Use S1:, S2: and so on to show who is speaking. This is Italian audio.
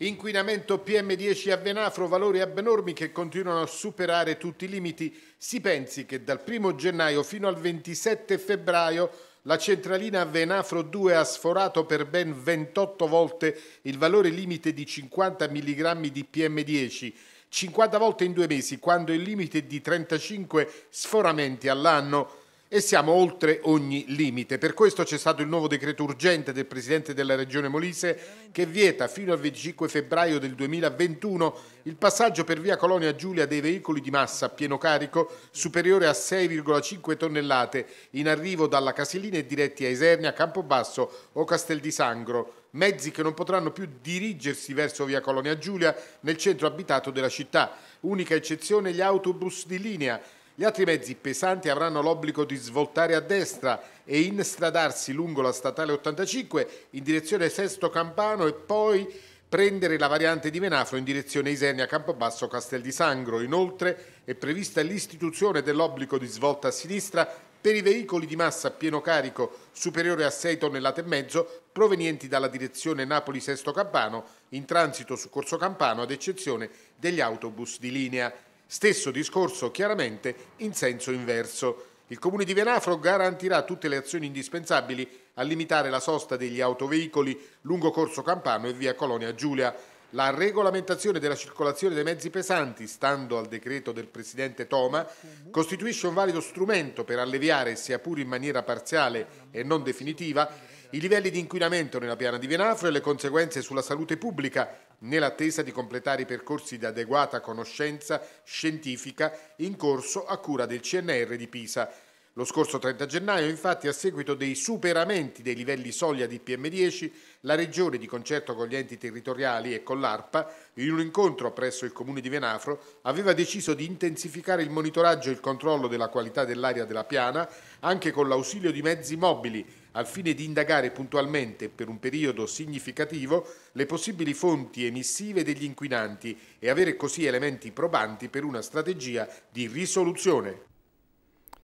S1: Inquinamento PM10 a Venafro, valori abnormi che continuano a superare tutti i limiti. Si pensi che dal 1 gennaio fino al 27 febbraio la centralina Venafro 2 ha sforato per ben 28 volte il valore limite di 50 mg di PM10, 50 volte in due mesi, quando il limite è di 35 sforamenti all'anno e siamo oltre ogni limite. Per questo c'è stato il nuovo decreto urgente del Presidente della Regione Molise che vieta fino al 25 febbraio del 2021 il passaggio per via Colonia Giulia dei veicoli di massa a pieno carico superiore a 6,5 tonnellate in arrivo dalla Casilina e diretti a Isernia, Campobasso o Castel di Sangro mezzi che non potranno più dirigersi verso via Colonia Giulia nel centro abitato della città. Unica eccezione gli autobus di linea gli altri mezzi pesanti avranno l'obbligo di svoltare a destra e instradarsi lungo la statale 85 in direzione Sesto Campano e poi prendere la variante di Menafro in direzione Isenia Campobasso Castel di Sangro. Inoltre è prevista l'istituzione dell'obbligo di svolta a sinistra per i veicoli di massa a pieno carico superiore a 6 tonnellate e mezzo provenienti dalla direzione Napoli-Sesto Campano in transito su Corso Campano ad eccezione degli autobus di linea. Stesso discorso chiaramente in senso inverso. Il comune di Venafro garantirà tutte le azioni indispensabili a limitare la sosta degli autoveicoli lungo Corso Campano e via Colonia Giulia. La regolamentazione della circolazione dei mezzi pesanti, stando al decreto del Presidente Toma, costituisce un valido strumento per alleviare, sia pur in maniera parziale e non definitiva, i livelli di inquinamento nella piana di Venafro e le conseguenze sulla salute pubblica nell'attesa di completare i percorsi di adeguata conoscenza scientifica in corso a cura del CNR di Pisa. Lo scorso 30 gennaio, infatti, a seguito dei superamenti dei livelli soglia di PM10, la Regione, di concerto con gli enti territoriali e con l'ARPA, in un incontro presso il Comune di Venafro, aveva deciso di intensificare il monitoraggio e il controllo della qualità dell'aria della piana, anche con l'ausilio di mezzi mobili, al fine di indagare puntualmente per un periodo significativo le possibili fonti emissive degli inquinanti e avere così elementi probanti per una strategia di risoluzione.